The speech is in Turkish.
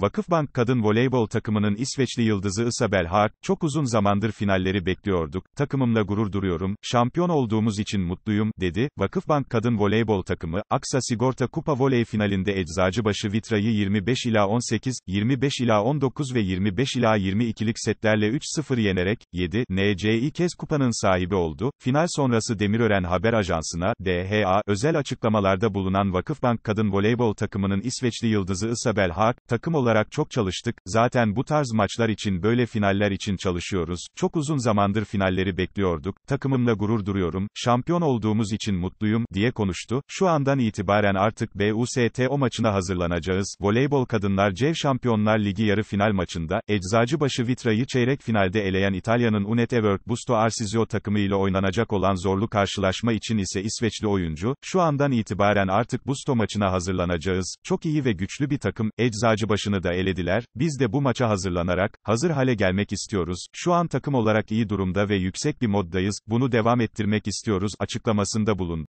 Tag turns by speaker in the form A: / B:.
A: Vakıfbank kadın voleybol takımının İsveçli yıldızı Isabel Haak, çok uzun zamandır finalleri bekliyorduk, takımımla gurur duruyorum, şampiyon olduğumuz için mutluyum, dedi. Vakıfbank kadın voleybol takımı, Aksa Sigorta Kupa Voley finalinde Eczacıbaşı Vitra'yı 25 ila 18, 25 ila 19 ve 25 ila 22'lik setlerle 3-0 yenerek, 7, NC'yi kez kupanın sahibi oldu. Final sonrası Demirören Haber Ajansı'na, DHA, özel açıklamalarda bulunan Vakıfbank kadın voleybol takımının İsveçli yıldızı Isabel Haak, takım olarak olarak çok çalıştık, zaten bu tarz maçlar için böyle finaller için çalışıyoruz, çok uzun zamandır finalleri bekliyorduk, takımımla gurur duruyorum, şampiyon olduğumuz için mutluyum, diye konuştu, şu andan itibaren artık BUSTO maçına hazırlanacağız, voleybol kadınlar Cev Şampiyonlar Ligi yarı final maçında, Eczacıbaşı Vitra'yı çeyrek finalde eleyen İtalya'nın Unetework Busto Arsizio takımı ile oynanacak olan zorlu karşılaşma için ise İsveçli oyuncu, şu andan itibaren artık Busto maçına hazırlanacağız, çok iyi ve güçlü bir takım, Eczacıbaşı'nı takımını da elediler, biz de bu maça hazırlanarak, hazır hale gelmek istiyoruz, şu an takım olarak iyi durumda ve yüksek bir moddayız, bunu devam ettirmek istiyoruz açıklamasında bulundu.